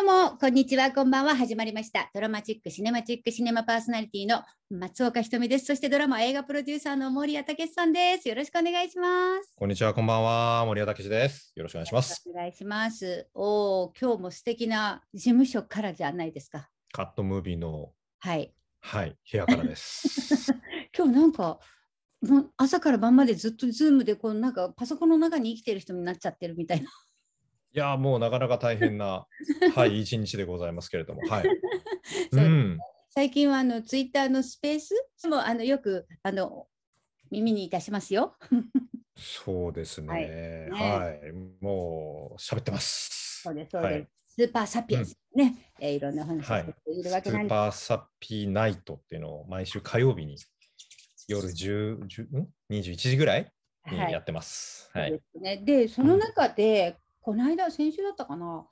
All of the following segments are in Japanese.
どうも、こんにちは、こんばんは。始まりました。ドラマチック、シネマチック、シネマパーソナリティの松岡ひとみです。そしてドラマ、映画プロデューサーの森谷武さんです。よろしくお願いします。こんにちは、こんばんは。森谷武です。よろしくお願いします。お願いします。おお、今日も素敵な事務所からじゃないですか。カットムービーの。はい。はい、部屋からです。今日なんか、もう朝から晩までずっとズームでこうなんかパソコンの中に生きてる人になっちゃってるみたいな。いやもうなかなか大変な はい一日でございますけれどもはい。うん最近はあのツイッターのスペースもあのよくあの耳にいたしますよ。そうですね。はい、はい、もう喋ってます。そうですそうです。はい、スーパーサピエンスね、うん、えー、いろんな話をしているわけなんです、はい、スーパーサピーナイトっていうのを毎週火曜日に夜十十10ん21時ぐらいにやってます。はい。はい、ね、でその中で、この間先週だったかな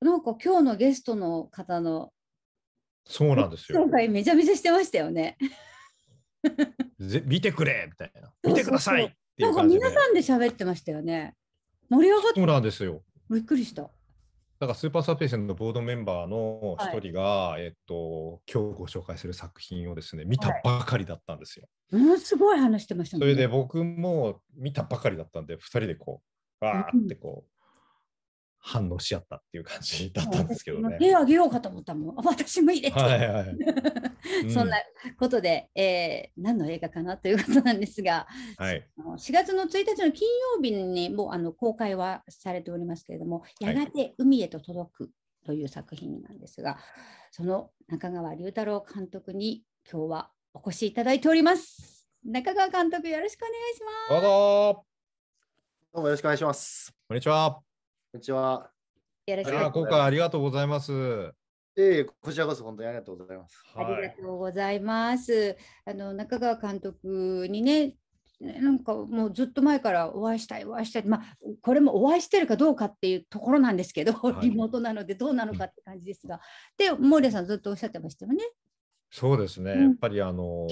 なんか今日のゲストの方のそうなんですよ。今回めちゃめちゃしてましたよね。見てくれみたいな。見てくださいなんか皆さんで喋ってましたよね。盛り上がってそうなんですよ。びっくりした。だからスーパーサーペーションのボードメンバーの一人が、はい、えっと今日ご紹介する作品をですね見たばかりだったんですよ。はい、ものすごい話してましたね。それで僕も見たばかりだったんで二人でこうわーってこう、反応し合ったっていう感じだったんですけどね。手を挙げようかと思ったもん。私も入れて。はいはい、そんなことで、うん、えー、何の映画かなということなんですが、はい、4月の1日の金曜日にもうあの公開はされておりますけれども、やがて海へと届くという作品なんですが、はい、その中川龍太郎監督に今日はお越しいただいております。中川監督よろしくお願いします。どうもよろしくお願いします。こんにちは。こんにちは。よろしくお願いします。今回ありがとうございます。えー、こちらこそ本当にありがとうございます。はい、ありがとうございます。あの中川監督にね、なんかもうずっと前からお会いしたい、お会いしたい、まあ、これもお会いしてるかどうかっていうところなんですけど、はい、リモートなのでどうなのかって感じですが、で、森田さん、ずっとおっしゃってましたよね。そうですね、うん、やっぱりあの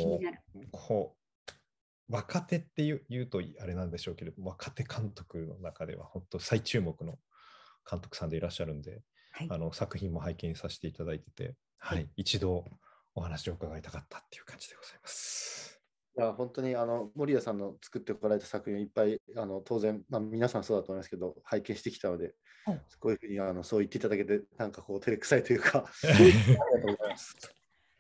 こう若手っていう言うとあれなんでしょうけど若手監督の中では本当最注目の監督さんでいらっしゃるんで、はい、あの作品も拝見させていただいてて、はい、はい、一度お話を伺いたかったっていう感じでございます。いや本当にあの森谷さんの作ってこられた作品いっぱいあの当然、まあ、皆さんそうだと思いますけど拝見してきたので、はい、こういうふうにあのそう言っていただけてなんかこう照れくさいというか ありがとうございます。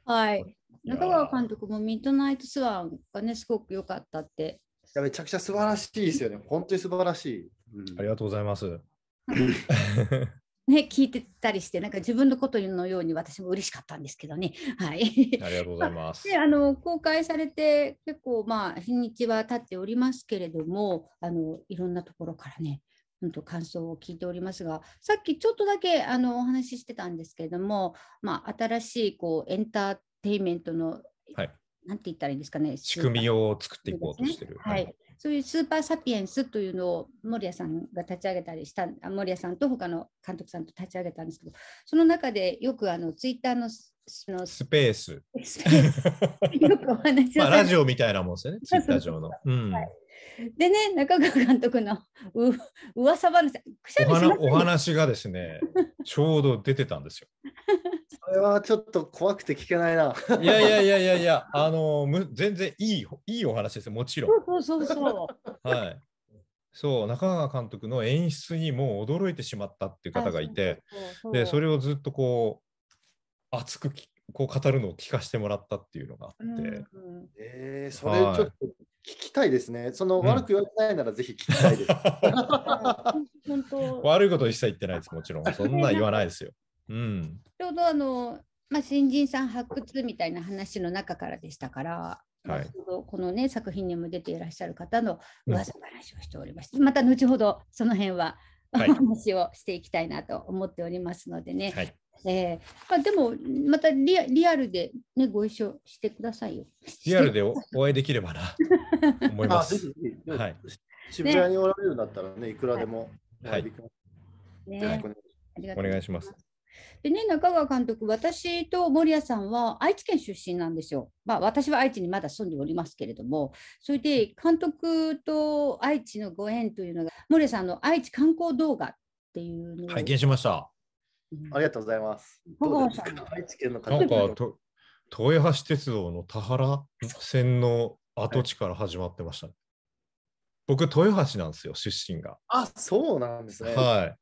はい中川監督もミッドナイトスワンがねすごく良かったっていやめちゃくちゃ素晴らしいですよね本当に素晴らしい、うん、ありがとうございますね、聞いてたりして、なんか自分のことのように私も嬉しかったんですけどね。はい。ありがとうございます。で、あの、公開されて、結構、まあ、日にちは経っておりますけれども、あの、いろんなところからね、本当感想を聞いておりますが、さっきちょっとだけ、あの、お話ししてたんですけれども、まあ、新しい、こう、エンターテイメントの、はい、なんて言ったらいいんですかね。仕組みを作っていこうとしてる。はいそういうスーパーサピエンスというのを守谷さんが立ち上げたりした守谷さんと他の監督さんと立ち上げたんですけどその中でよくあのツイッターののスペース。ース よくお話まあ、ラジオみたいなもんですよね、ツイッター上の。はい、でね、中川監督のう噂話、くしゃみしまお話がですね、ちょうど出てたんですよ。それはちょっと怖くて聞けないな。いやいやいやいやいや、あのむ全然いいいいお話です、もちろん。そうそうそうはい。そう中川監督の演出にもう驚いてしまったっていう方がいて、でそれをずっとこう熱くこう語るのを聞かせてもらったっていうのがあって、うんうん、えー、それちょっと聞きたいですね。その、悪く言われないならぜひ聞きたいです。悪いこと一切言ってないです、もちろん。そんな言わないですよ。うん、ちょうどあの、まあ、新人さん発掘みたいな話の中からでしたから、はい、この、ね、作品にも出ていらっしゃる方の噂話をしておりまして、うん、また後ほどその辺は。お話をしていきたいなと思っておりますのでね、はい、えーまあ、でも、またリアリアルで、ね、ご一緒してくださいよ。リアルでお会いできればな、思います。はい、渋谷におられるんだったらね、いくらでもおはい、お願いします。でね、中川監督、私と守屋さんは愛知県出身なんですよ。まあ、私は愛知にまだ住んでおりますけれども、それで監督と愛知のご縁というのが、守屋さんの愛知観光動画っていうのを拝見しました。ありがとうございます。うん、す愛知県の方なんかと豊橋鉄道の田原線の跡地から始まってました、ねはい、僕、豊橋なんですよ、出身が。あ、そうなんですね。はい。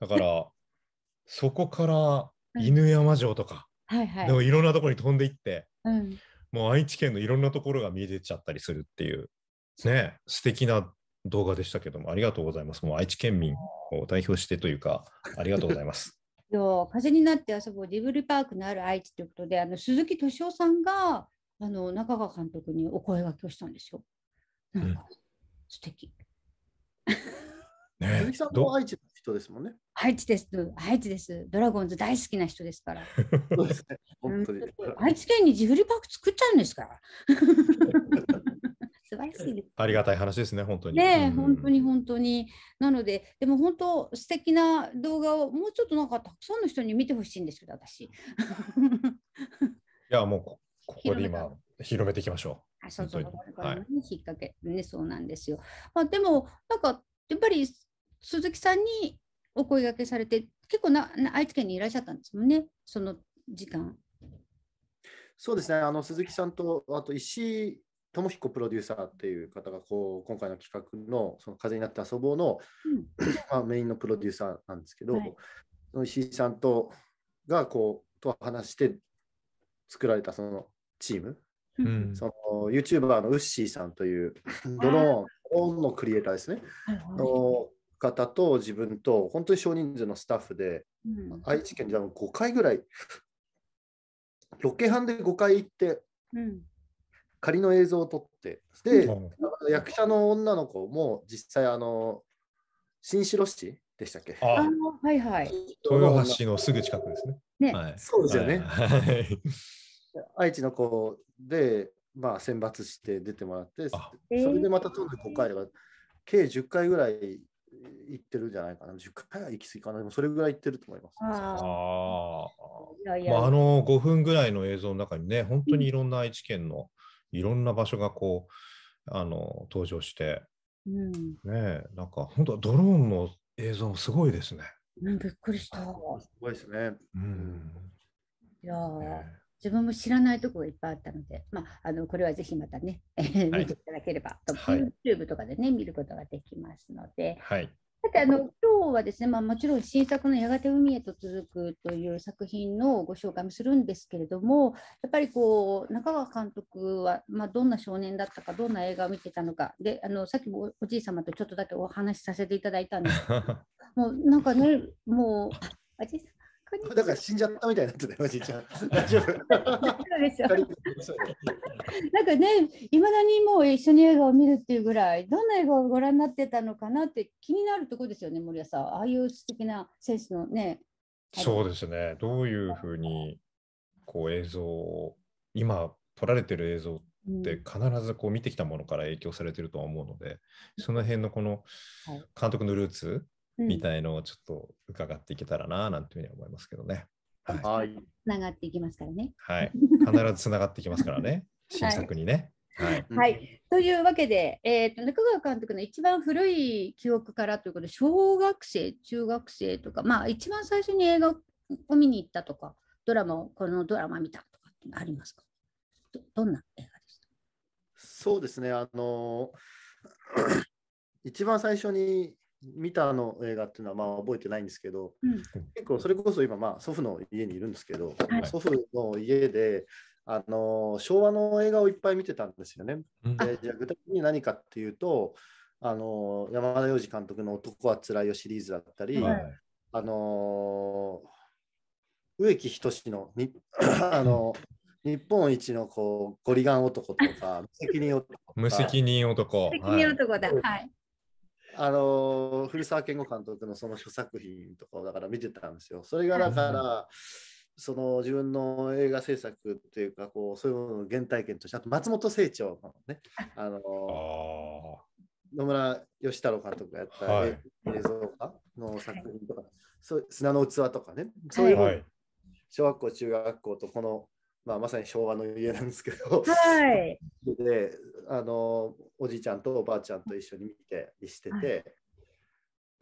だから、そこから犬山城とか、はいはい、でもいろんなところに飛んでいって、うん、もう愛知県のいろんなところが見えてちゃったりするっていう、ね、素敵な動画でしたけども、ありがとうございます。もう愛知県民を代表してというか、ありがとうございます。と風になって遊ぼうジブリパークのある愛知ということであの鈴木敏夫さんがあの中川監督にお声がけをしたんですよ。なんか、うん、素敵。ね、鈴木さんも愛知の人ですもんね。愛知です。愛知です。ドラゴンズ大好きな人ですから。そうですね。本当に。愛知県にジブリパーク作っちゃうんですから。しいです、ありがたい話ですね、本当に。ね、うん、本当に本当に。なので、でも本当、素敵な動画をもうちょっとなんかたくさんの人に見てほしいんですけど、私。いや、もうここで今、広めていきましょう。あそうそう、ね、引っ掛け、ね、そうなんですよ。まあ、でも、なんか、やっぱり鈴木さんにお声がけされて、結構な愛知県にいらっしゃったんですもんね、その時間。そうですね、あの鈴木さんと、あと石井智彦プロデューサーっていう方がこう今回の企画の「その風になって遊ぼうの」ま、うん、メインのプロデューサーなんですけど、はい、その石井さんとがこうと話して作られたそのチーム、うん、その YouTuber のウッシーさんというドローンのクリエイターですね、の方と自分と本当に少人数のスタッフで、うん、愛知県で5回ぐらいロケハンで5回行って。うん仮の映像を撮って、で、役者の女の子も実際、あの、新城市でしたっけあはいはい。豊橋のすぐ近くですね。ねはい、そうですよね。はい、愛知の子で、まあ、選抜して出てもらって、それでまた東京5回は、計10回ぐらい行ってるんじゃないかな。10回は行き過ぎかな。でもそれぐらい行ってると思います。ああ。まあ、あの5分ぐらいの映像の中にね、本当にいろんな愛知県のいろんな場所がこうあの登場して、うん、ねなんか本当ドローンの映像すごいですね。うん、びっくりした。すごいですね。うん、いや、ね、自分も知らないとこがいっぱいあったので、まあ、あのこれはぜひまたね、見ていただければと、はい、YouTube とかでね、見ることができますので、はい、さてあの今日はですね、まあ、もちろん新作の「やがて海へと続く」という作品のご紹介もするんですけれどもやっぱりこう中川監督は、まあ、どんな少年だったかどんな映画を見てたのかであのさっきもおじい様とちょっとだけお話しさせていただいたんですけど もうなんかねもうおじいさだから死んじゃったみたいになってたよ、じいちゃん。大丈夫。なんかね、いまだにもう一緒に映画を見るっていうぐらい、どんな映画をご覧になってたのかなって気になるところですよね、森谷さん。ああいう素敵な選手のね。そうですね。どういうふうにこう映像を、今撮られてる映像って必ずこう見てきたものから影響されてると思うので、うん、その辺のこの監督のルーツみたいのをちょっと伺っていけたらななんていうふうに思いますけどね。はい。つながっていきますからね。はい。必ずつながっていきますからね。新作にね。はい、はい、というわけで、えーと、中川監督の一番古い記憶からということで小学生中学生とか、まあ、一番最初に映画を見に行ったとかドラマをこのドラマ見たとかってありますかどんな映画でしたそうですねあの 一番最初に見たの映画っていうのはまあ覚えてないんですけど、うん、結構それこそ今まあ祖父の家にいるんですけど、はい、祖父の家であの昭和の映画をいっぱい見てたんですよね。でじゃ具体的に何かっていうとあの山田洋次監督の「男はつらいよ」シリーズだったり、はい、あの植木仁のに あの日本一のこうゴリガン男とか無責任男無責任男。無責任男だ。はいあの古澤健吾監督のその諸作品とかをだから見てたんですよ。それがだから、その自分の映画制作っていうかこうそういうものの原体験としてあと松本清張のねあの野村義太郎監督がやった、映像化の作品とか、そう砂の器とかねそういう、はい、小学校中学校とこのまあ、まさに昭和の家なんですけど、はい、であのおじいちゃんとおばあちゃんと一緒に見てしてて、はい、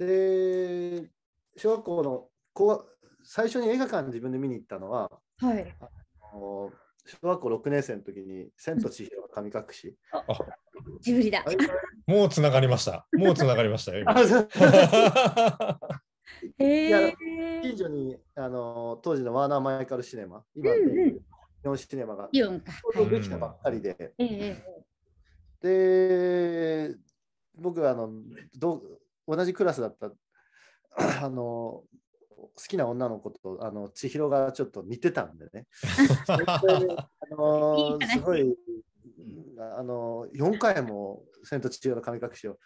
で小学校のこう最初に映画館自分で見に行ったのは、はい、あの小学校6年生の時に「千と千尋の神隠し」ジブリだもうつながりましたもうつながりましたよ 近所にあの当時のワーナー・マイカル・シネマ今、うんうん日本シネマが。イオンか。できたばっかりで。うん、で、僕はあのど同じクラスだったあの好きな女の子とあの千尋がちょっと似てたんでね。あのすごいあの4回も「千と千尋の神隠し」を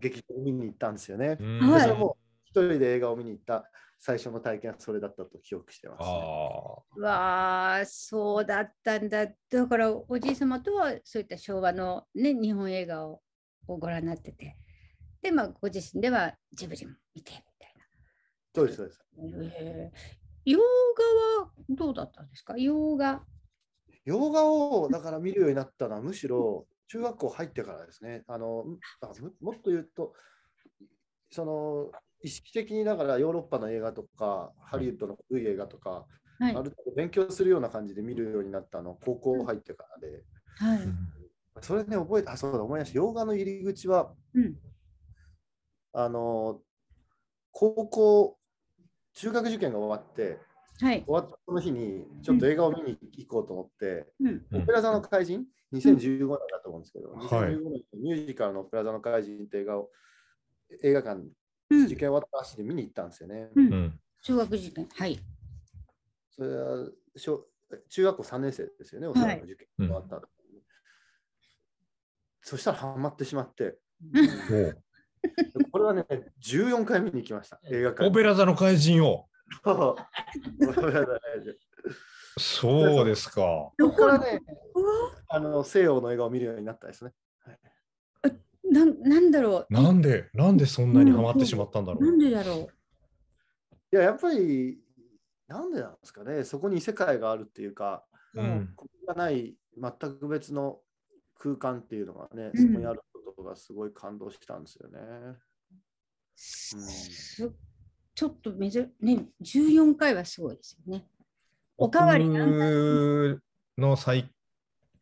劇場見に行ったんですよね。はい、でそれも人で映画を見に行った最初の体験はそれだったと記憶してます、ね、あわあそうだったんだだからおじい様とはそういった昭和の、ね、日本映画をご覧になっててでまあご自身ではジブリも見てみたいなそうですそうです、え洋画はどうだったんですか洋画洋画をだから見るようになったのはむしろ中学校入ってからですねあのもっと言うとその意識的にだからヨーロッパの映画とか、ハリウッドの古い映画とか、はい、ある程度勉強するような感じで見るようになったの、高校入ってからで。はい、それね、覚えた、そうだ、思い出した、洋画の入り口は、うん、あの、高校、中学受験が終わって、はい、終わったその日に、ちょっと映画を見に行こうと思って、うん、オペラ座の怪人、2015年だと思うんですけど、うん、2015年ミュージカルのオペラ座の怪人って映画を映画館受験終わった足で見に行ったんですよね。うんうん、中学受験、はい。それは小中学校3年生ですよね、おそらく受験終わった、はい、そしたらはまってしまって。これはね、14回見に行きました、映画館。オペラ座の怪人を。そうですか。こからね、あの西洋の映画を見るようになったですね。ななんだろうなんでなんでそんなにハマってしまったんだろう、うん、なんでだろういややっぱりなんでなんですかねそこに世界があるっていうか、うん、ここがない全く別の空間っていうのがね、そこにあることがすごい感動したんですよね。うん、ちょっとめず、ね、14回はすごいですよね。おかわりなんだの最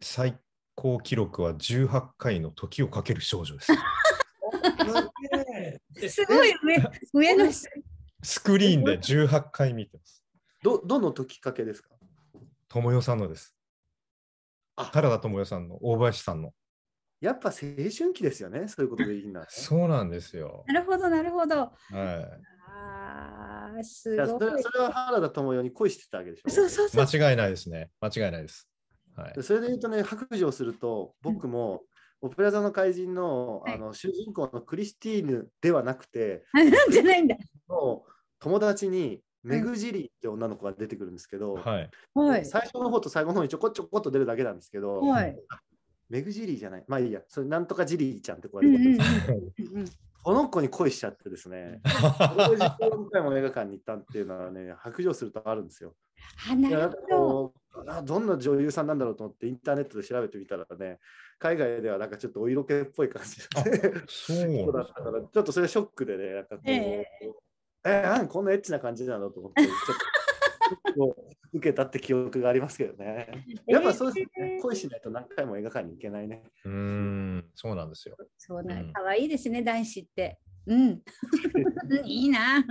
最行記録は18回の時をかける少女です。すごい上上のスクリーンで18回見てます。どどの時かけですか友よさんのです。原田智代さんの大林さんの。やっぱ青春期ですよね、そういうことでいいんだ、ね、そうなんですよ。なるほど、なるほど。はい。ああ、すごい。それは原田智代に恋してたわけでしょ。そうそうそう。間違いないですね。間違いないです。はい、それで言うとね白状すると僕も、オペラ座の怪人の,、あの主人公のクリスティーヌではなくて じゃないんだ友達にメグジリーって女の子が出てくるんですけど、はい、最初の方と最後の方にちょこちょこっと出るだけなんですけど、はい、メグジリーじゃないまあいいやそれなんとかジリーちゃんって子が出てくるんこの子に恋しちゃってですね同時回も映画館に行ったっていうのはね白状するとあるんですよ。なるほどどんな女優さんなんだろうと思ってインターネットで調べてみたらね海外ではなんかちょっとお色気っぽい感じでそうだったから ちょっとそれショックでねなんかこう、えー、えー、こんなエッチな感じなのと思ってちょっと 受けたって記憶がありますけどねやっぱそうですね、えー、恋しないと何回も映画館に行けないねうんそうなんですよそうなん、うん、かわいいですね男子ってうん いいな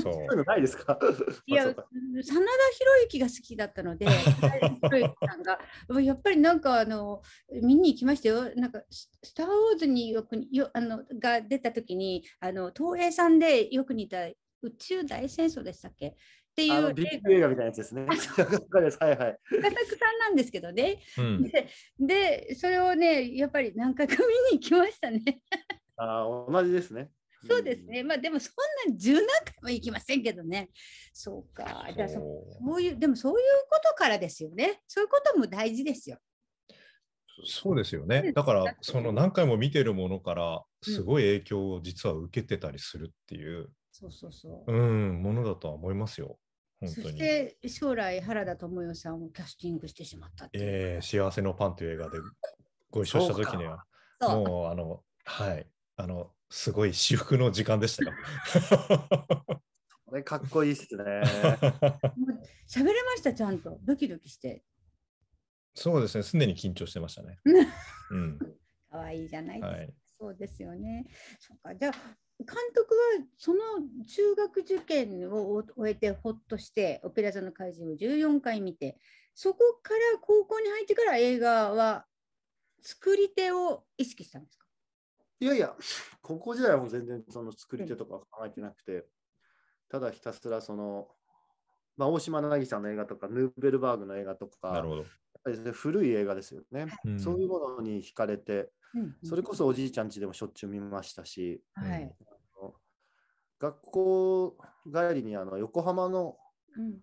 そうそういうのないですかいや、真田広之が好きだったので、ん やっぱりなんかあの見に行きましたよ、なんかスター・ウォーズによくよあのが出た時にあの、東映さんでよく似た宇宙大戦争でしたっけっていうビッグ映画みたいなやつですね。はいはい。深作さんなんですけどね、うん、で。で、それをね、やっぱり何回か見に行きましたね。ああ同じですね。そうですね、まあでもそんなに十何回も行きませんけどねそうかじゃそういうでもそういうことからですよねそういうことも大事ですよそうですよねだからその何回も見てるものからすごい影響を実は受けてたりするっていう、そうそうそううんものだとは思いますよそして将来原田知世さんをキャスティングしてしまったっええー、幸せのパン」という映画でご一緒した時にはもうあのはいあの、すごい至福の時間でしたか。これかっこいいっすね。喋れました、ちゃんと。ドキドキして。そうですね、常に緊張してましたね。うん、かわいいじゃないですか。はい、そうですよね。そっかじゃあ監督はその中学受験を終えてほっとして「オペラ座の怪人」を14回見てそこから高校に入ってから映画は作り手を意識したんですかいやいや、高校時代はもう全然その作り手とか考えてなくて、ただひたすらその、まあ、大島ぎさんの映画とか、ヌーベルバーグの映画とか、なるほど古い映画ですよね、うん、そういうものに惹かれて、それこそおじいちゃん家でもしょっちゅう見ましたし、学校帰りにあの横浜の、うん、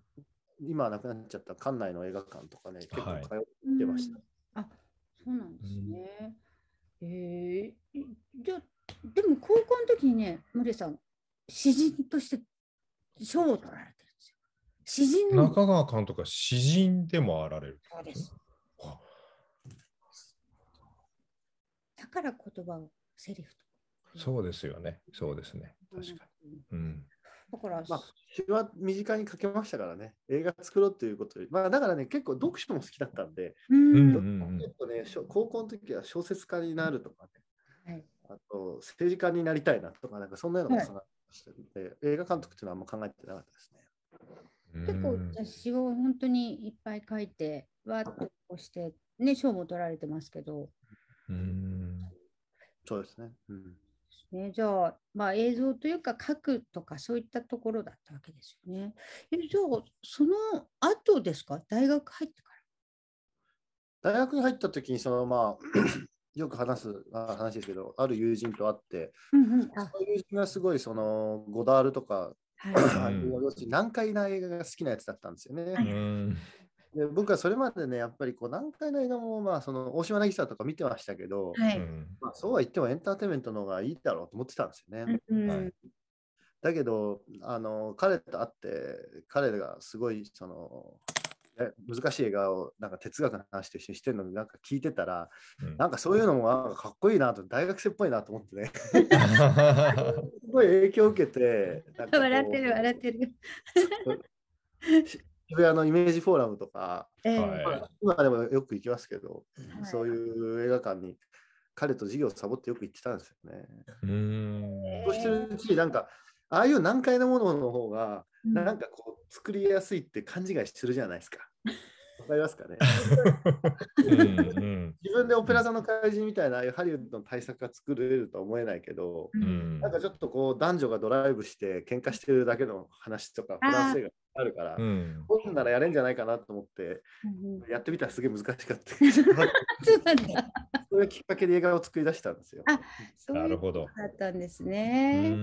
今なくなっちゃった館内の映画館とかね結構通ってました、はいうん、あそうなんですね、えー、じゃでも高校の時にね、ムレさん、詩人として賞を取られてるんですよ。詩人中川監督は詩人でもあられる。そうです。だから言葉をセリフと。そうですよね。そうですね。確かに。うん。から、まあ、日は身近にかけましたからね、映画作ろうということで、まあ、だからね、結構読書も好きだったんで、うんっ構ね、高校の時は小説家になるとかね、はい、あと政治家になりたいなとか、なんかそんなようなことがしてるので、はい、映画監督っていうのはあんま考えてなかったですね。結構雑誌を本当にいっぱい書いて、わーっとこうして、ね、賞も取られてますけど。うんそうですね。うんね、じゃあ、まあ、映像というか書くとかそういったところだったわけですよね。えじゃあその後ですか大学入ってから大学に入った時にそのまあ よく話す話ですけどある友人と会って、その友人がすごいそのゴダールとか、はい、何回な映画が好きなやつだったんですよね。はい、で僕はそれまでねやっぱりこう何回の映画も、まあ、その大島渚とか見てましたけど、はい、まあ、そうは言ってもエンターテインメントの方がいいだろうと思ってたんですよね。うん、はい、だけどあの彼と会って彼がすごいその難しい映画をなんか哲学の話してしてるのになんか聞いてたら、うん、なんかそういうのもなんかかっこいいなと大学生っぽいなと思ってね すごい影響を受けて笑ってる笑ってる 渋谷のイメージフォーラムとか、はい、今でもよく行きますけど、はい、そういう映画館に彼と授業をサボってよく行ってたんですよね。うんそうしてるうちになんかああいう難解なものの方が、なんかこう作りやすいって勘違いするじゃないですか。わかりますかね自分でオペラ座の怪人みたいなああいうハリウッドの対策が作れるとは思えないけど、うん、なんかちょっとこう男女がドライブして喧嘩してるだけの話とかフランス映画あるから、うん、本ならやれんじゃないかなと思って、うん、やってみたらすげえ難しかった。そういうきっかけで映画を作り出したんですよ。あ、なるほど。だったんですね。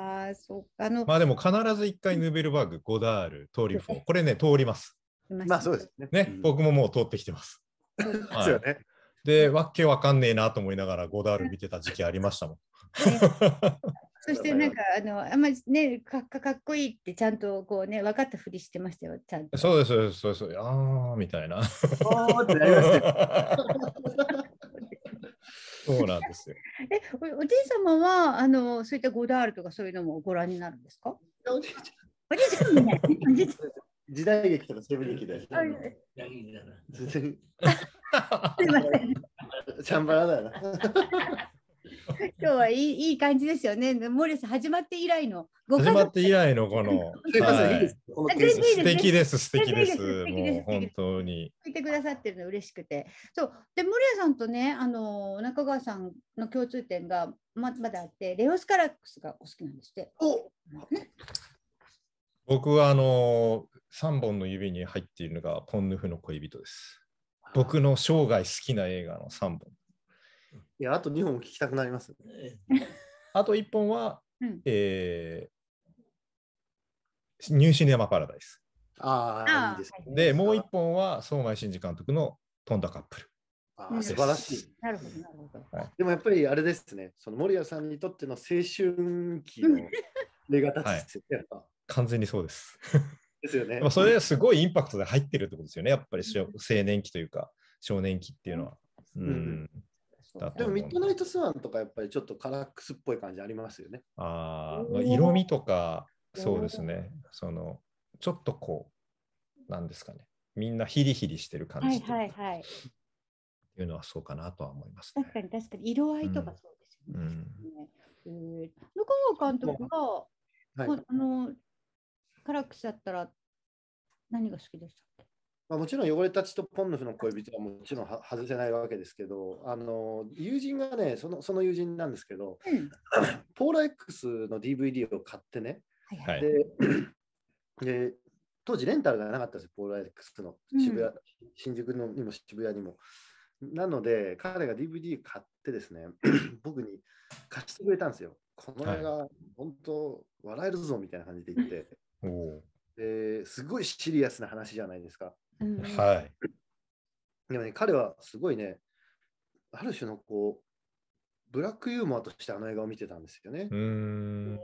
あそうあの。まあでも必ず一回ヌーベルバーグ、ゴダール、トーリフォー、これね通ります。まあそうですね。ね、僕ももう通ってきてます。そうですよね。で、わけわかんねえなと思いながらゴダール見てた時期ありましたもん。そしてなんかあのあんまりねかかかっこいいってちゃんとこうね分かったふりしてましたよちゃんとそうですそうですそうです、ああみたいなあってなりまそうなんですよえおじい様はあのそういったゴダールとかそういうのもご覧になるんですかおじいちゃんおじいちもね時代劇とか西部劇で。すいません。チャンバラだな。今日はいいいい感じですよね。モレス始まって以来の始まって以来のこの。はい、素敵です、素敵です。もう本当に。いてくださってるの嬉しくて。そう。で、モレさんとね、あの、中川さんの共通点がままだあって、レオスカラックスがお好きなんですって。お僕はあの3本の指に入っているのがポンヌフの恋人です。僕の生涯好きな映画の3本。いや、あと2本聞きたくなります、ね。あと1本は、うん、えー、ニューシネマパラダイス。ああ、いいですね。で、もう1本は、相馬真司監督の飛んだカップル。ああ、素晴らしい。なるほど、なるほど。はい、でもやっぱりあれですね、その森谷さんにとっての青春期の映画たちですよ、ねはい、完全にそうです。ですよね。まあそれすごいインパクトで入ってるってことですよね、やっぱり青年期というか、少年期っていうのは。うん、うんだでもミッドナイトスワンとかやっぱりちょっとカラックスっぽい感じありますよね。ああ、色味とか、そうですね。その、ちょっとこう、なんですかね。みんなヒリヒリしてる感じ。はいはいはい。いうのはそうかなとは思います、ね、確かに確かに、色合いとかそうですよね。うん。うん、中川監督が、はい、あの、カラックスだったら何が好きでしたまあ、もちろん汚れたちとポンヌフの恋人はもちろん外せないわけですけど、あの友人がねその、その友人なんですけど、うん、ポーラ X の DVD を買ってね、はい、で で当時レンタルがなかったんですよ、ポーラ X の渋谷、うん、新宿のにも渋谷にも。なので、彼が DVD 買ってですね、僕に貸してくれたんですよ。この映画、はい、本当、笑えるぞみたいな感じで言って。ですごいシリアスな話じゃないですか。はい。でもね、彼はすごいね、ある種のこう、ブラックユーモアとしてあの映画を見てたんですよね。うん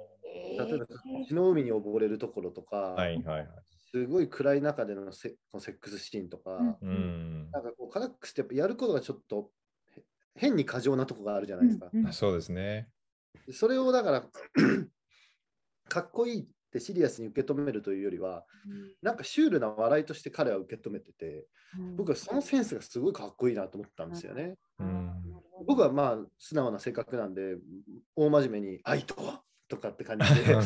例えば、血の海に溺れるところとか、はいはいはい、すごい暗い中でのセのセックスシーンとか、うん、なんかこう、カラックスってやっぱやることがちょっと変に過剰なとこがあるじゃないですか。そうですね。それをだから かっこいいてシリアスに受け止めるというよりは、うなんかシュールな笑いとして彼は受け止めてて、僕はそのセンスがすごいかっこいいなと思ったんですよね。僕はまあ素直な性格なんで大真面目に「愛とは?」とかって感じで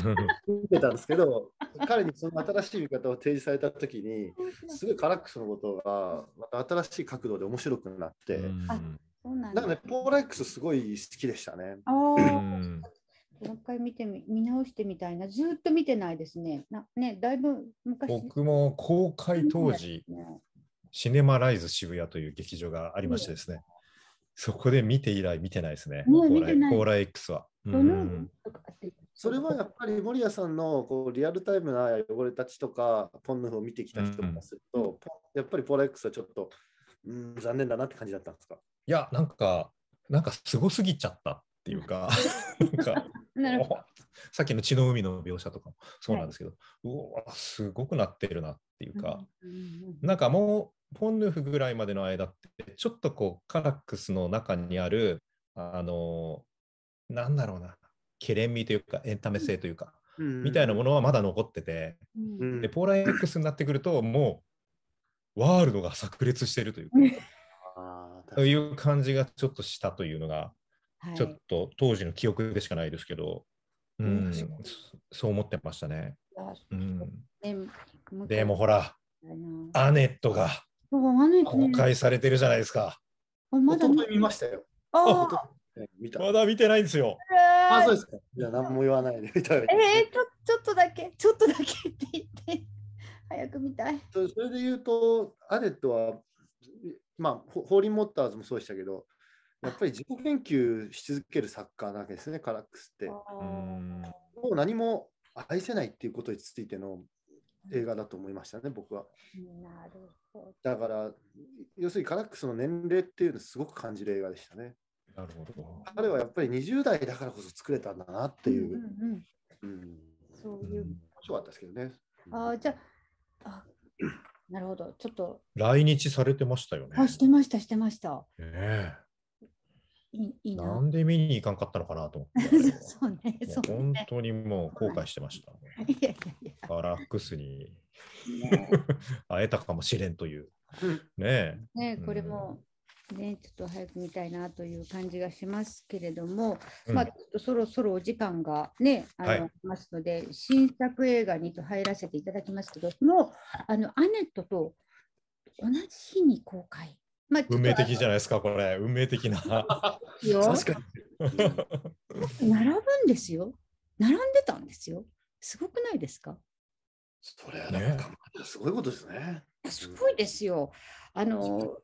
見 てたんですけど彼にその新しい見方を提示された時にすごいカラックスのことがまた新しい角度で面白くなって。うんだからね、ポーラックスすごい好きでしたね。もう一回見てみ見直してみたいな、ずっと見てないですね。なねだいぶ昔僕も公開当時、シネマライズ渋谷という劇場がありましてですね、そこで見て以来見てないですね、コーラ X は。それはやっぱり守谷さんのこうリアルタイムな汚れたちとか、ポンヌフを見てきた人からすると、うんうん、やっぱりポーラ X はちょっと、うん、残念だなって感じだったんですかいや、なんか、なんかすごすぎちゃったっていうか、なんかなるほど。さっきの血の海の描写とかもそうなんですけど、はい、うわ、すごくなってるなっていうか、なんかもう、ポンヌフぐらいまでの間って、ちょっとこう、カラックスの中にある、あの、なんだろうな、ケレン味というか、エンタメ性というか、うん、みたいなものはまだ残ってて、うん、で、ポーラ X になってくると、もう、ワールドが炸裂してるというか、という感じがちょっとしたというのが、はい、ちょっと当時の記憶でしかないですけど、うん、そう思ってましたね。うん、でもほら、アネットが公開されてるじゃないですか。まだ見ましたよ。あまだ見てないんですよ。あ、そうですか。じゃ何も言わないで。えー、ちょちょっとだけ、ちょっとだけって言って、早く見たい。それで言うと、アネットは、まあ、ホーリー・モッターズもそうでしたけど、やっぱり自己研究し続けるサカーなわけですね、カラックスって。もう何も愛せないっていうことについての映画だと思いましたね、僕は。なるほどだから、要するにカラックスの年齢っていうのをすごく感じる映画でしたね。なるほど彼はやっぱり20代だからこそ作れたんだなっていう。うん、うんうんそういう。面白かったですけどね。ああ、じゃあ。なるほど、ちょっと。来日されてましたよね。あしてました、してました。ねえいいなんで見に行かんかったのかなと思って。そうね、そうね本当にもう後悔してました。いやいやいや。ガラックスに 会えたかもしれんという。ねねこれも、ね、ちょっと早く見たいなという感じがしますけれども、うん、まあ、ちょっとそろそろお時間がね、あの、はい、ますので、新作映画にと入らせていただきますけど、もう、あの、アネットと同じ日に公開まあ、運命的じゃないですか、これ。運命的な。確かに。並ぶんですよ。並んでたんですよ。すごくないですかそれはなんか、すごいことですね。すごいですよ。あの、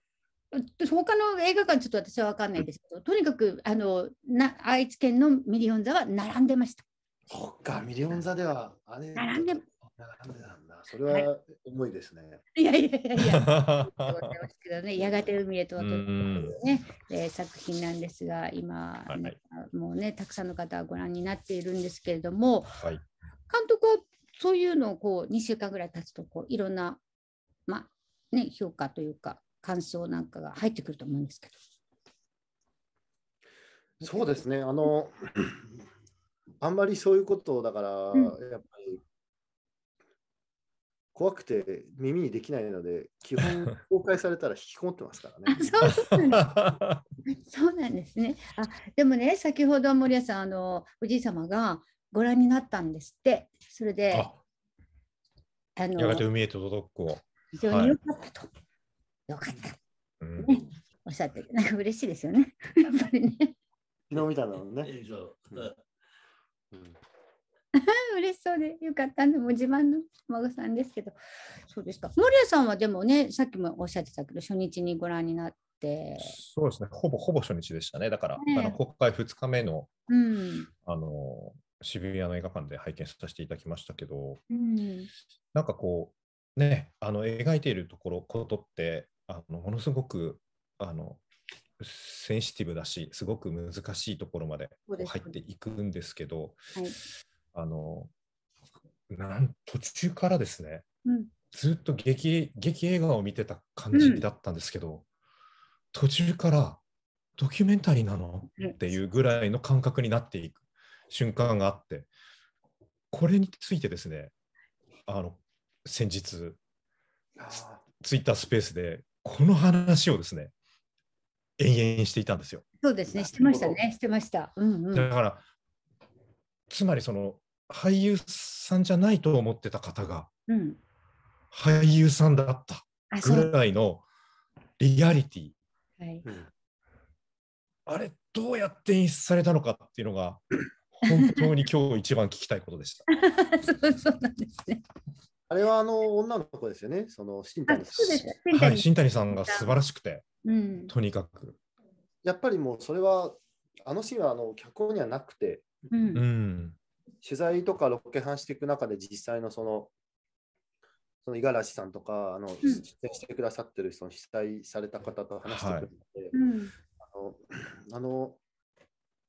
他の映画館、ちょっと私は分かんないですけど、とにかくあのな愛知県のミリオン座は並んでました。そっか、ミリオン座では。並んで並んでたんだ。それは重いですね。はい、いやいやいやいや、ね、やがて海へとはとね、えー、作品なんですが、今、はい、もうね、たくさんの方はご覧になっているんですけれども、はい、監督はそういうのをこう2週間ぐらい経つとこう、いろんな、まあね、評価というか、感想なんかが入ってくると思うんですけど。そうですね、あの、あんまりそういうことだから、うん、やっぱり怖くて耳にできないので、基本公開されたら引きこもってますからね。そうなんですね。あ、でもね、先ほど森谷さん、あのおじい様がご覧になったんですって。それで、あのやがて海へと届く子。非常に良かったと。はい、よかった。うん、おっしゃって、なんか嬉しいですよね。やっぱりね。昨日見たのね。うんうん 嬉しそうでよかったもう自慢の孫さんですけど、そうですか。守屋さんはでもね、さっきもおっしゃってたけど、初日にご覧になって。そうですね、ほぼほぼ初日でしたね。だから、ね、あの国会2日目の、うん、あの渋谷の映画館で拝見させていただきましたけど、うん、なんかこう、ね、あの描いているところ、ことって、あのものすごくあのセンシティブだし、すごく難しいところまで入っていくんですけど、はい、あのなん途中からですね、うん、ずっと劇劇映画を見てた感じだったんですけど、うん、途中からドキュメンタリーなのっていうぐらいの感覚になっていく瞬間があってこれについてですねあの先日ツイッタースペースでこの話をですね延々していたんですよ。そうですねしてましたねしてました。うんうん、だからつまりその俳優さんじゃないと思ってた方が、うん、俳優さんだったぐらいのリアリティ、はいあれどうやって演出されたのかっていうのが 本当に今日一番聞きたいことでした。そうそうなんですねあれはあの女の子ですよね、その新谷さん。はい、新谷さんが素晴らしくて、うん、とにかく。やっぱりもうそれは、あのシーンはあの脚本にはなくて、うん、取材とかロケハンしていく中で実際のそのその五十嵐さんとかあの、出演してくださってるその被災された方と話してくれて、はいあのあの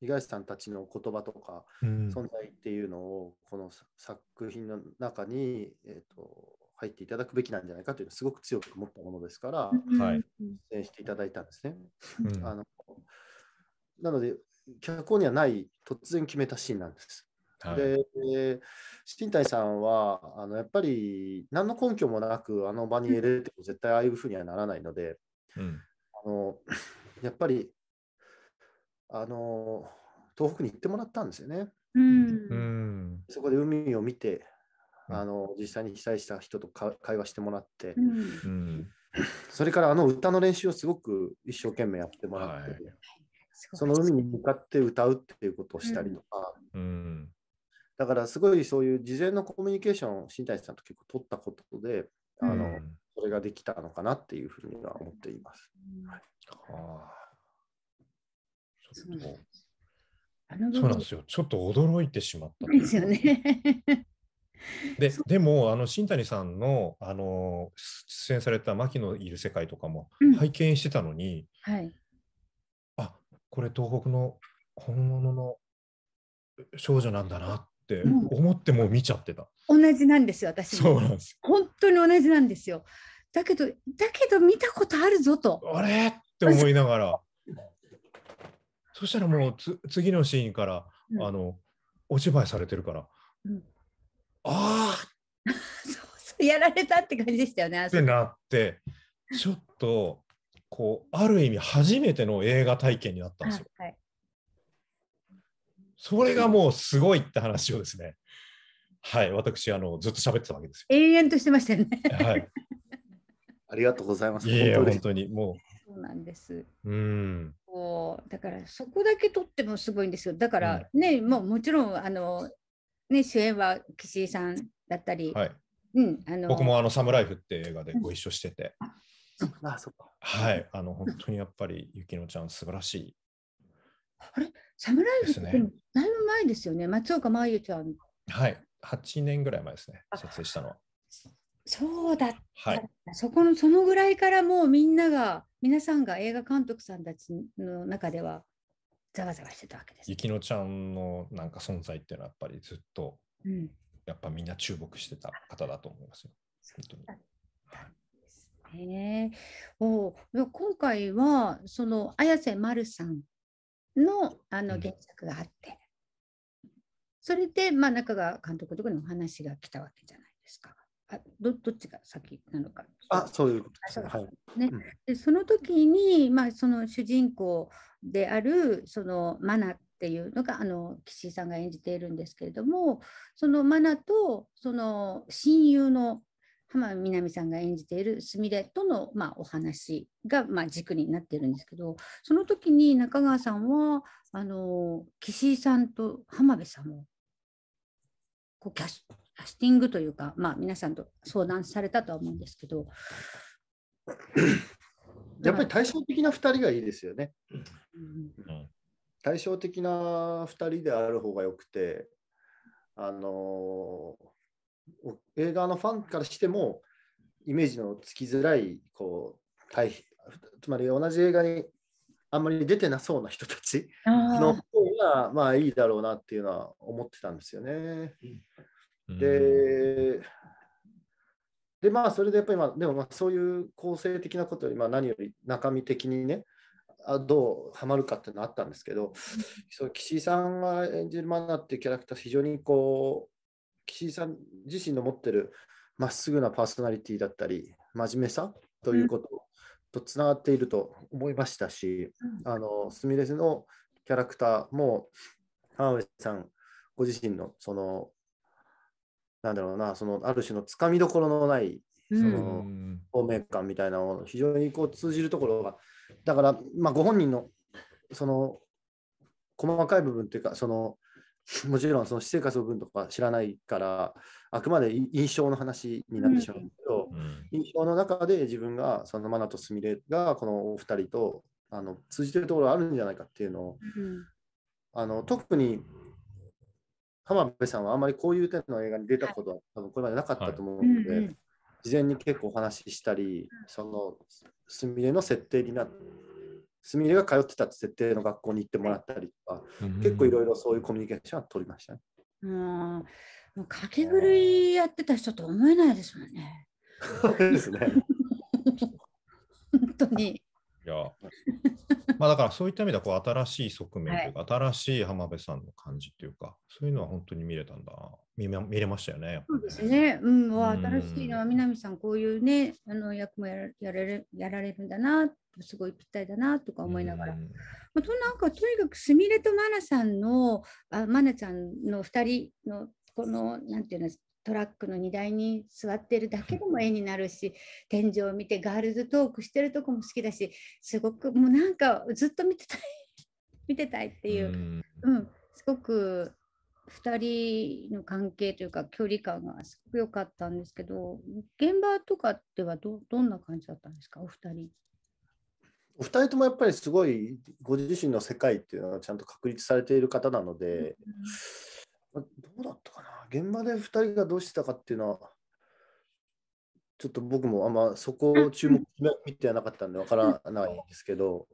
五十嵐さんたちの言葉とか、存在っていうのをこの作品の中に、えーと、入っていただくべきなんじゃないかというのをすごく強く思ったものですから、はい、出演していただいたんですね。あのなので脚本にはない突然決めたシーンなんです。はい、で新谷さんはあのやっぱり何の根拠もなくあの場に入れても絶対ああいうふうにはならないので、うん、あの やっぱりあの東北に行ってもらったんですよね。うん、そこで海を見てあの実際に被災した人と会話してもらって、うん、それからあの歌の練習をすごく一生懸命やってもらって、はい、その海に向かって歌うっていうことをしたりとか、うん、だからすごいそういう事前のコミュニケーションを新谷さんと結構取ったことで、あの、うん、それができたのかなっていうふうには思っています。はい、はあ。そうなんですよ。ちょっと驚いてしまった。ですよね。ででもあの新谷さんのあの出演された「牧野いる世界」とかも拝見してたのに、うんはい、あこれ東北の本物の少女なんだなっって思っても見ちゃってた、うん、同じなんですよ私そうなんです本当に同じなんですよだけどだけど見たことあるぞとあれって思いながらそしたらもうつ次のシーンから、うん、あのお芝居されてるから、うん、ああ そうそうやられたって感じでしたよねってなってちょっとこうある意味初めての映画体験になったんですよ。はい、はいそれがもうすごいって話をですね、はい、私、あのずっと喋ってたわけですよ。永遠としてましたよね。はい、ありがとうございます。いや本当にもう。そうなんです。うん。こうだからそこだけ取ってもすごいんですよ。だからね、うん、もうもちろんあのね主演は岸井さんだったり、はい、うん、あの僕もあの「サムライフ」って映画でご一緒してて、あそっかはいあの本当にやっぱり雪乃ちゃん素晴らしいあれ、サムライって、ね、だいぶ前ですよね、松岡真由ちゃん。はい、8年ぐらい前ですね、撮影したのは。そうだった、はい、そこのそのぐらいからもうみんなが、皆さんが映画監督さんたちの中では、ざわざわしてたわけです。雪乃ちゃんのなんか存在っていうのは、やっぱりずっと、うん、やっぱみんな注目してた方だと思いますよ。本当にへえお今回はその綾瀬まるさんのあの原作があって、それで、まあ、中川監督とかにお話が来たわけじゃないですか。あどどっちが先なのか。あそういうことですね。はいね、うん、でその時に、まあ、その主人公であるそのマナっていうのがあの岸井さんが演じているんですけれどもそのマナとその親友の浜南さんが演じているすみれとの、まあ、お話が、まあ、軸になってるんですけどその時に中川さんはあの岸井さんと浜辺さんをこうキャスティングというか、まあ、皆さんと相談されたとは思うんですけど やっぱり対照的な2人がいいですよね。うん対照的な2人である方がよくてあのー映画のファンからしても、イメージのつきづらい、こう、対比、つまり同じ映画にあんまり出てなそうな人たちの方が、まあいいだろうなっていうのは思ってたんですよね。で、でまあそれでやっぱり、まあ、でもまあそういう構成的なことより、まあ、何より中身的にね、あどうハマるかっていうのあったんですけど、そう岸井さんが演じるマナっていうキャラクター非常にこう岸井さん自身の持ってるまっすぐなパーソナリティだったり、真面目さということとつながっていると思いましたし、うん、あのスミレスのキャラクターも浜辺さんご自身のそのなんだろうなそのある種のつかみどころのないその透明感みたいなもの非常にこう通じるところがだからまあご本人のその細かい部分というかその もちろんその私生活の分とか知らないからあくまで印象の話になってしまうんですけど、うん、印象の中で自分がそのマナとすみれがこのお二人とあの通じてるところあるんじゃないかっていうのを、うん、あの特に浜辺さんはあんまりこういう点の映画に出たことは多分これまでなかったと思うので、はいはい、事前に結構お話ししたりそのすみれの設定になって。すみれが通ってた設定の学校に行ってもらったりとか、結構いろいろそういうコミュニケーションは取りましたね。うん、かけ狂いやってた人と思えないですもんね。ですね。本当に。いや まあだからそういった意味ではこう新しい側面というか、はい、新しい浜辺さんの感じというかそういうのは本当に見れたんだ見見れましたよね、ね、そうですね、うん、うん、新しいのは南さんこういうねあの役もやらやれれやられるんだなすごいぴったりだなとか思いながら、まあ、となんかとにかくすみれとマナさんのあマナちゃんの2人のこのなんていうんですトラックの荷台に座ってるだけでも絵になるし天井を見てガールズトークしてるとこも好きだしすごくもうなんかずっと見てたい 見てたいっていう、うん、すごく2人の関係というか距離感がすごく良かったんですけど現場とかではどどんな感じだったんですかお二人。お二人ともやっぱりすごいご自身の世界っていうのはちゃんと確立されている方なので、うん、どうだったかな現場で2人がどうしてたかっていうのは、ちょっと僕もあんまそこを注目見てなかったんでわからないんですけど、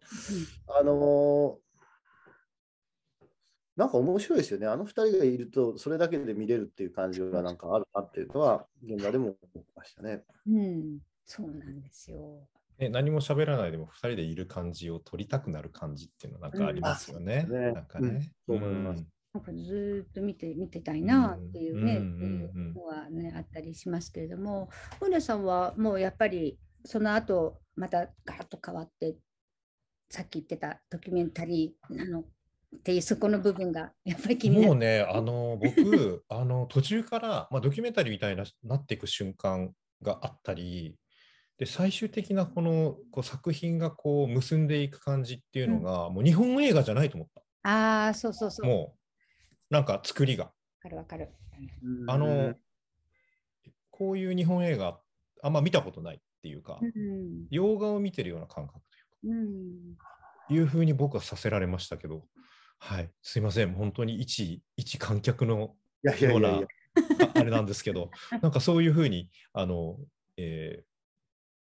あのなんか面白いですよね。あの2人がいると、それだけで見れるっていう感じがなんかあるなっていうのは、現場でも思いましたね。うん、そうなんですよ。え何も喋らないでも2人でいる感じを取りたくなる感じっていうのはなんかありますよね。うん、ねなんかね。うん、そう思います。なんかずっと見て見てたいなっていうね、うんっていうのはねあったりしますけれども本田さんはもうやっぱりその後またガラッと変わってさっき言ってたドキュメンタリーなのっていうそこの部分がやっぱり気になるもうねあの僕 あの途中から、まあ、ドキュメンタリーみたいななっていく瞬間があったりで最終的なこのこう作品がこう結んでいく感じっていうのが、うん、もう日本映画じゃないと思った。ああそうそうそう。もなんか作りが。わかるわかる。あの、こういう日本映画、あんま見たことないっていうか、うん、洋画を見てるような感覚というか、うん、いうふうに僕はさせられましたけど、はい、すいません、本当に一、一観客のような、あれなんですけど、なんかそういうふうに、あの、え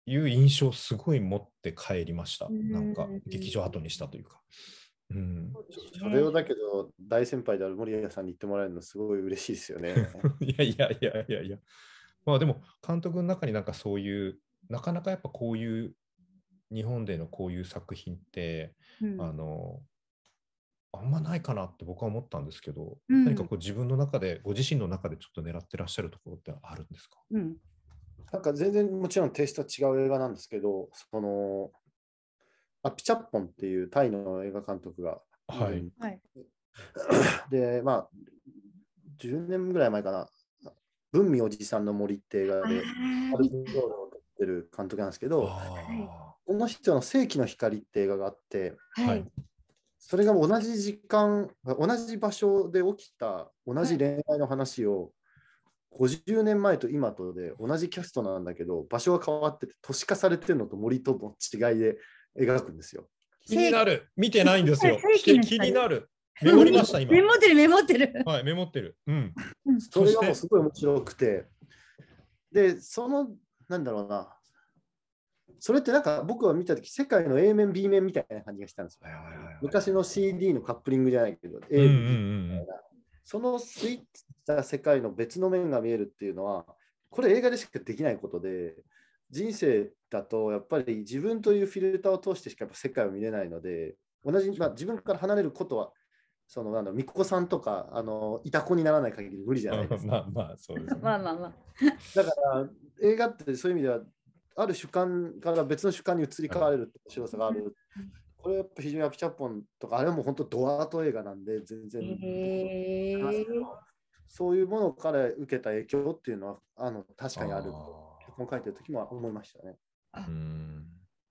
ー、いう印象をすごい持って帰りました。なんか劇場後にしたというか。うん、そそれをだけど大先輩である森谷さんに言ってもらえるのすごい嬉しいですよね。いやいやいやいやいや。まあでも監督の中になんかそういうなかなかやっぱこういう日本でのこういう作品って、うん、あのあんまないかなって僕は思ったんですけど、うん、何かこう自分の中でご自身の中でちょっと狙ってらっしゃるところってあるんですか、うん、なんか全然もちろんテイストは違う映画なんですけどそのアピチャッポンっていうタイの映画監督が、はい、はい、で、まあ、10年ぐらい前かな、文明おじさんの森って映画で、アルビンドールを撮ってる監督なんですけど、この人の世紀の光って映画があって、はい、それが同じ時間、同じ場所で起きた同じ恋愛の話を、50年前と今とで同じキャストなんだけど場所が変わってて都市化されてるのと森との違いで描くんですよ。気になる。見てないんですよ。気になる。メモりました、今。メモってる、メモってる。はい、メモってる。うん。それがもうすごい面白くて。で、その、なんだろうな。それってなんか僕は見た時、世界の A 面、B 面みたいな感じがしたんですよ。昔の CD のカップリングじゃないけど、A 面みたいな。そのスイッチした世界の別の面が見えるっていうのは、これ映画でしかできないことで、人生だとやっぱり自分というフィルターを通してしかやっぱ世界を見れないので同じ、まあ、自分から離れることはそのなんだ巫女さんとかあのいた子にならない限り無理じゃないですか。まあまあそうです、ね、まあまあまあ。だから映画ってそういう意味ではある主観から別の主観に移り変われるって面白さがある。これやっぱ非常にアピチャポンとかあれも本当ドアート映画なんで全然、そういうものから受けた影響っていうのはあの確かにある。あ本書いてる時も思いましたね。うん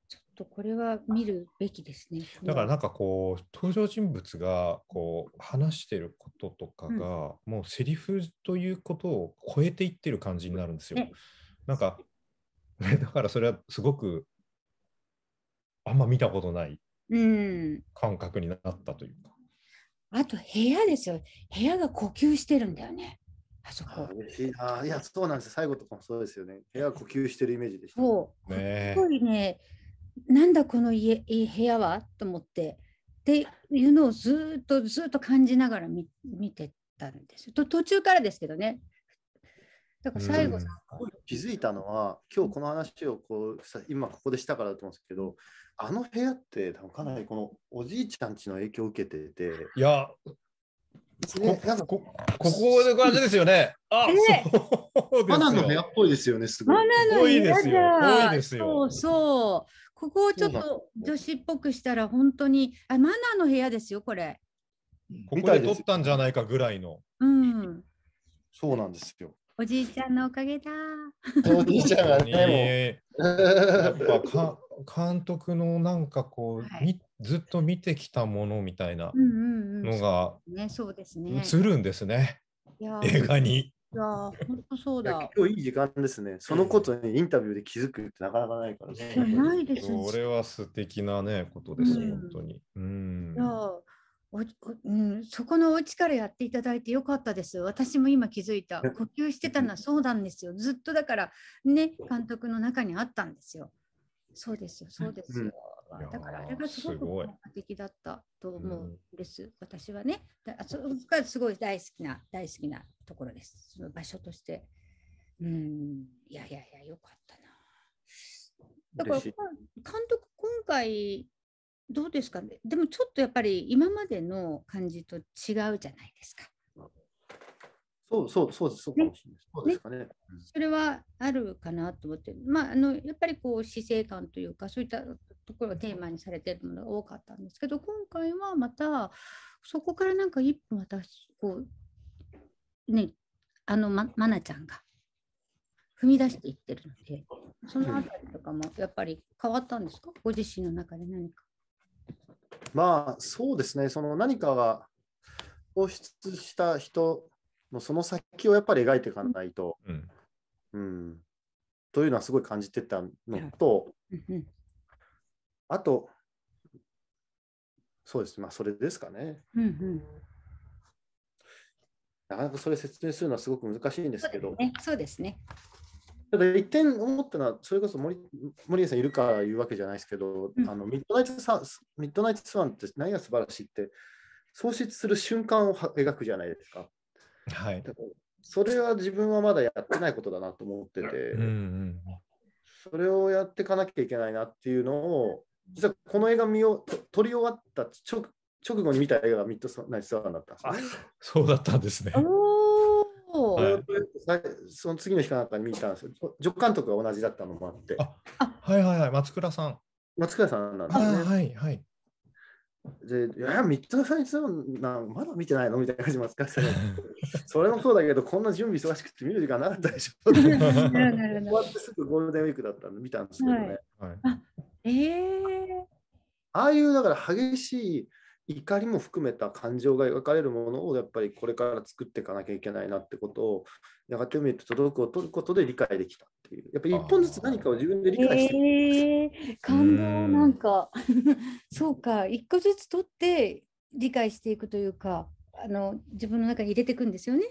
ちょっとこれは見るべきですね。だからなんかこう登場人物がこう話してることとかが、もうセリフということを超えていってる感じになるんですよ。なんか だからそれはすごくあんま見たことない感覚になったというか。うん、あと部屋ですよ部屋が呼吸してるんだよね。あそこ。嬉しいな。いや、そうなんです。最後とかもそうですよね。部屋呼吸してるイメージでした。そう。すごいね、なんだこの家部屋はと思って、っていうのをずっとずっと感じながら見見てたんですと。途中からですけどね。だから最後、うん、気づいたのは、今日この話をこう今ここでしたからだと思うんですけど、あの部屋って、かなりこのおじいちゃんちの影響を受けてて。いや、こなんかこここで感じですよね。あ、えー、ナの部屋っぽいですよね。すごい。の部屋ですよ。いですよ。そうそう。ここをちょっと女子っぽくしたら本当にあマナーの部屋ですよこれ。ここで撮ったんじゃないかぐらいの。うん。そうなんですよ。おじいちゃんのおかげだ。おじいちゃんがね。やっぱか監督のなんかこう、はい、ずっと見てきたものみたいなのが映るんですね、映画に。いや本当そうだ。今日いい時間ですね。そのことにインタビューで気づくってなかなかないからね。ないですこれは素敵なね、ことです、うん、本当に。うん。いやおうん、そこのお家からやっていただいてよかったです。私も今気づいた。呼吸してたのはそうなんですよ。ずっとだから、ね、監督の中にあったんですよ。そうですよ、そうですよ。うん、だからあれがすごく効果的だったと思うんです。私はね、だそこがすごい大好きな、大好きなところです。その場所として。うん、いやいやいや、よかったな。だから、監督、今回、どうですかね。でもちょっとやっぱり今までの感じと違うじゃないですか。そうそうそうです、そうれそうですかね。それはあるかなと思って、まあ、あのやっぱりこう死生観というか、そういったところをテーマにされているものが多かったんですけど、今回はまた、そこからなんか一歩また、こう、ね、あの、ま、まなちゃんが踏み出していってるので、そのあたりとかもやっぱり変わったんですか、ご自身の中で何か。まあ、そうですね、その何かが放出した人もうその先をやっぱり描いていかないと、うん、うん、というのはすごい感じてたのと、あと、そうですね、まあ、それですかね。うんうん、なかなかそれ説明するのはすごく難しいんですけど、そうですね。ただ、一点思ったのは、それこそ森森江さんいるから言うわけじゃないですけど、うん、あのミッドナイトミッドナイトスワンって何が素晴らしいって、創出する瞬間を描くじゃないですか。はい、それは自分はまだやってないことだなと思ってて、それをやっていかなきゃいけないなっていうのを実はこの映画見を撮り終わった直直後に見た映画がミッドナイスワンだったんそうだったんですね。はい、その次の日かなんかに見たんですよ。助監督が同じだったのもあって。あはいはいはい、松倉さん。松倉さんなんですね。はいはい。で、いや、ミッドナイトなまだ見てないのみたいな感じもすかせそれもそうだけど、こんな準備忙しくて見る時間なかったでしょ。終わってすぐゴールデンウィークだったんで見たんですけどね。はいはい、あえー、ああいう、だから激しい、怒りも含めた感情が描かれるものをやっぱりこれから作っていかなきゃいけないなってことをやがて見と届くを取ることで理解できたっていうやっぱり一本ずつ何かを自分で理解してえー、感動なんか そうか一個ずつ取って理解していくというかあの自分の中に入れていくんですよね。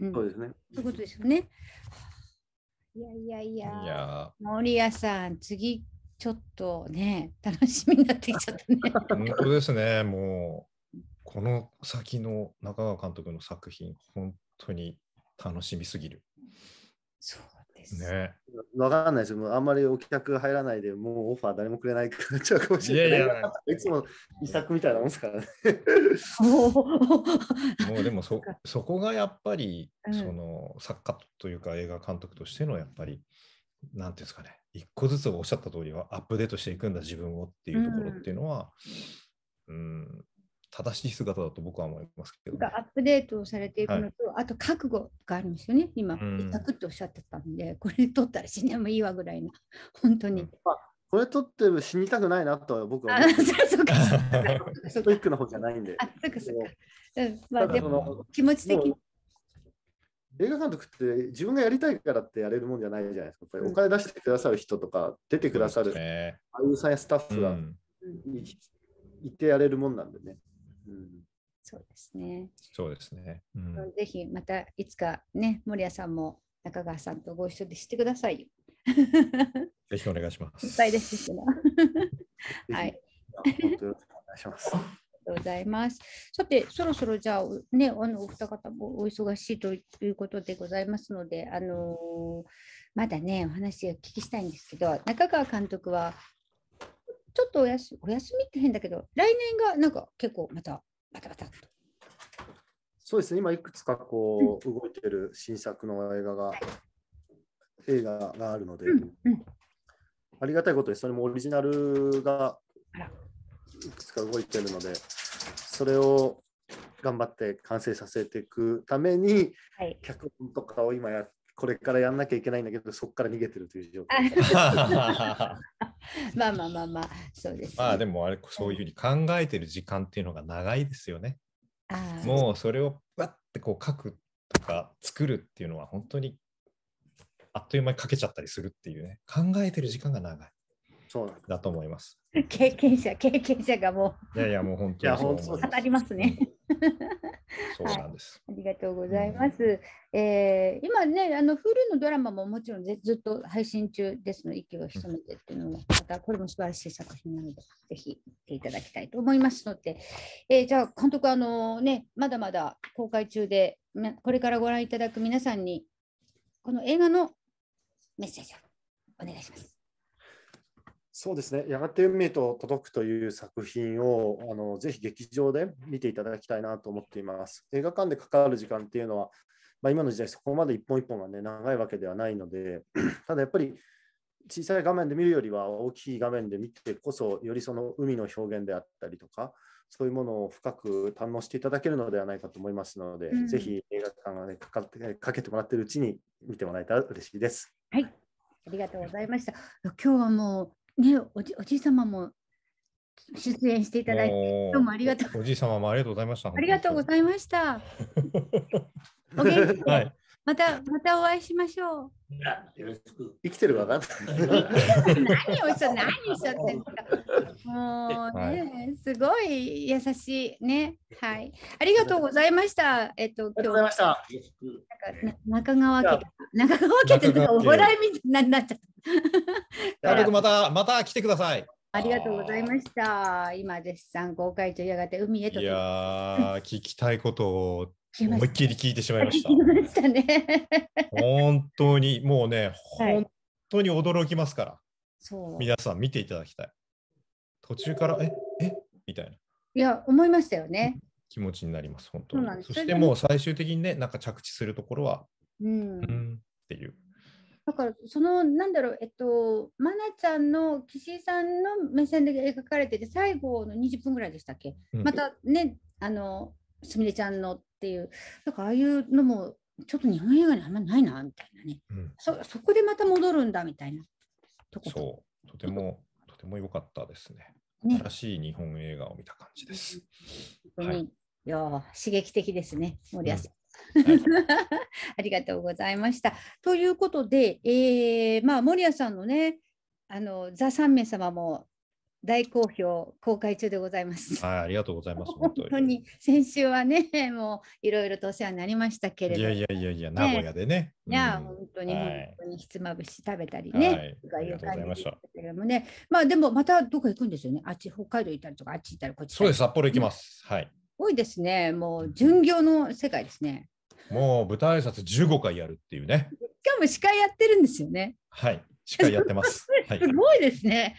うん、そうですね。ということですよね。いやいやいや、いや森谷さん、次ちょっとね、楽しみになってきちゃったね。本当ですね、もう、この先の中川監督の作品、本当に楽しみすぎる。そうですね。わかんないですよ、あんまりお客入らないでもうオファー誰もくれないかもしれない。いやいや、いつも遺作みたいなもんですからね。もうでもそ、そこがやっぱり、その作家というか映画監督としてのやっぱり。何て言うんですかね一個ずつおっしゃった通りはアップデートしていくんだ自分をっていうところっていうのは、うん、うん正しい姿だと僕は思いますけど、ね、アップデートをされていくのと、はい、あと覚悟があるんですよね今、一択サクッとおっしゃってたんでこれ取ったら死んでもいいわぐらいな 本当に、うん、これ取って死にたくないなとは僕は思ってそうかストイックの方じゃないんであそうかそうか、うん、まあでも気持ち的に映画監督って自分がやりたいからってやれるもんじゃないじゃないですか。やっぱりお金出してくださる人とか、出てくださる俳優さんやスタッフがいてやれるもんなんでね。うん、そうですね。そうですね、うん。ぜひまたいつかね、森谷さんも中川さんとご一緒でしてください ぜひお願いします。いっぱいです はい。よろしくお願いします。ございます。さて、そろそろじゃあ、ね、あのお二方もお忙しいということでございますので、あのー、まだね、お話を聞きしたいんですけど、中川監督は、ちょっとおやすお休みって変だけど、来年がなんか結構また、バタバタと。そうですね、今いくつかこう、うん、動いてる新作の映画が、はい、映画があるので、うんうん、ありがたいことに、それもオリジナルがいくつか動いてるのでそれを頑張って完成させていくために、はい、脚本とかを今やこれからやんなきゃいけないんだけどそこから逃げてるという状況 まあまあまあまあそうです、ね、まあでもあれそういうふうに考えてる時間っていうのが長いですよね。もうそれをわってこう書くとか作るっていうのは本当にあっという間に書けちゃったりするっていうね考えてる時間が長いそうだと思います。経験者、経験者がもう。いやいや、もう本当にそう。語りますね。そうなんです、ありがとうございます。うん、えー、今ね、あのフルのドラマももちろんずっと配信中ですので、息を潜めてっていうのも、またこれも素晴らしい作品なので、ぜひ見ていただきたいと思いますので、えー、じゃあ、監督、あのー、ね、まだまだ公開中で、これからご覧いただく皆さんに、この映画のメッセージをお願いします。そうですね、やがて運命と届くという作品をあのぜひ劇場で見ていただきたいなと思っています。映画館でかかる時間っていうのは、まあ、今の時代、そこまで一本一本が、ね、長いわけではないので、ただやっぱり小さい画面で見るよりは大きい画面で見てこそ、よりその海の表現であったりとか、そういうものを深く堪能していただけるのではないかと思いますので、うん、ぜひ映画館が、ね、かかってかけてもらってるうちに見てもらえたら嬉しいです。はいありがとうございました。今日はもうね、おじおじい様も出演していただいて、どうもありがとう。おじい様もありがとうございました。ありがとうございました。お元気で。はいまた、またお会いしましょう。よろしく。生きてるわかんない。何をした、何をしたってんすか。もうね、はい、すごい優しいね。はい。ありがとうございました。えっと、今日。ありがとうございました。中川家。中川家ってお笑いみたいになっちゃった。軽くまた、また来てください。ありがとうございました。今、絶賛公開中やがて海へと。いや聞きたいことを。思いっきり聞いてしまいました。聞したね、本当にもうね、本当に驚きますから、皆さん見ていただきたい。途中から、ええみたいな。いや、思いましたよね。気持ちになります、本当に。そそしてもう最終的にね、なんか着地するところは、うん、うんっていう。だからそのなんだろうえっとまなちゃんの岸井さんの目線で描かれてて最後の20分ぐらいでしたっけ、うん、またねあのすみれちゃんのっていうなんかああいうのもちょっと日本映画にあんまりないなみたいなね、うん、そそこでまた戻るんだみたいなとこそうとてもとても良かったですねね新しい日本映画を見た感じです、本はい、いや刺激的ですね森保さん、うん ありがとうございました。ということで、えーまあ、森谷さんのね、あのザ・三名様も大好評公開中でございます。はい、ありがとうございます。本当に先週はね、もういろいろとお世話になりましたけれども、いやいやいやいや、名古屋でね。いや、本当に、本当にひつまぶし食べたりね、はい、いう感じでしたけれどもね、まあでもまたどこ行くんですよね。あっち北海道行ったりとか、あっち行ったりこっち。そうです、札幌行きます。はい。多いですね、もう巡業の世界ですね。もう舞台挨拶十五回やるっていうね。しかも司会やってるんですよね。はい、司会やってます。すごいですね。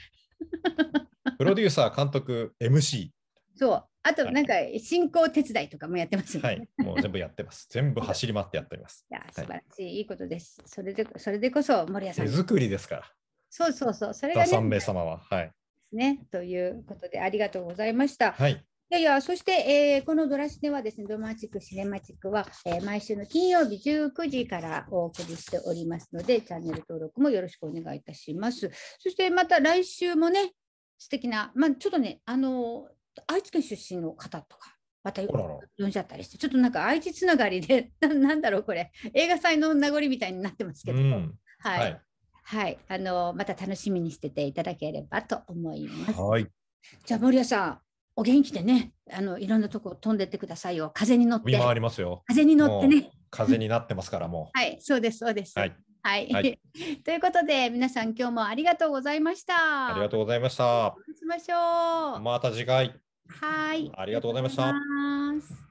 はい プロデューサー、監督、MC。そう。あと、なんか、進行手伝いとかもやってますね、はい。もう全部やってます。全部走り回ってやっております。いや、素晴らしい、はい、いいことです。それで、それでこそ、森谷さん。手作りですから。そうそうそう。それが、ね、3名様は。はい。ね。ということで、ありがとうございました。はい。いやいや、そして、えー、このドラシネはですね、ドマチックシネマチックは、えー、毎週の金曜日19時からお送りしておりますので、チャンネル登録もよろしくお願いいたします。そしてまた来週もね、素敵な、まあ、ちょっとね、あの愛知県出身の方とか、また呼んじゃったりして、ちょっとなんか愛知つながりで、ななんだろう、これ、映画祭の名残みたいになってますけど、うん、はい、はい、あのまた楽しみにしてていただければと思います。はい、じゃあ、森谷さん、お元気でね、あのいろんなとこ飛んでってくださいよ、風に乗って。風に乗ってね。風になってますから、もう。はい、そうです、そうです。はいはい、はい、ということで皆さん今日もありがとうございました。ありがとうございました。しましょう。また次回。はい。ありがとうございました。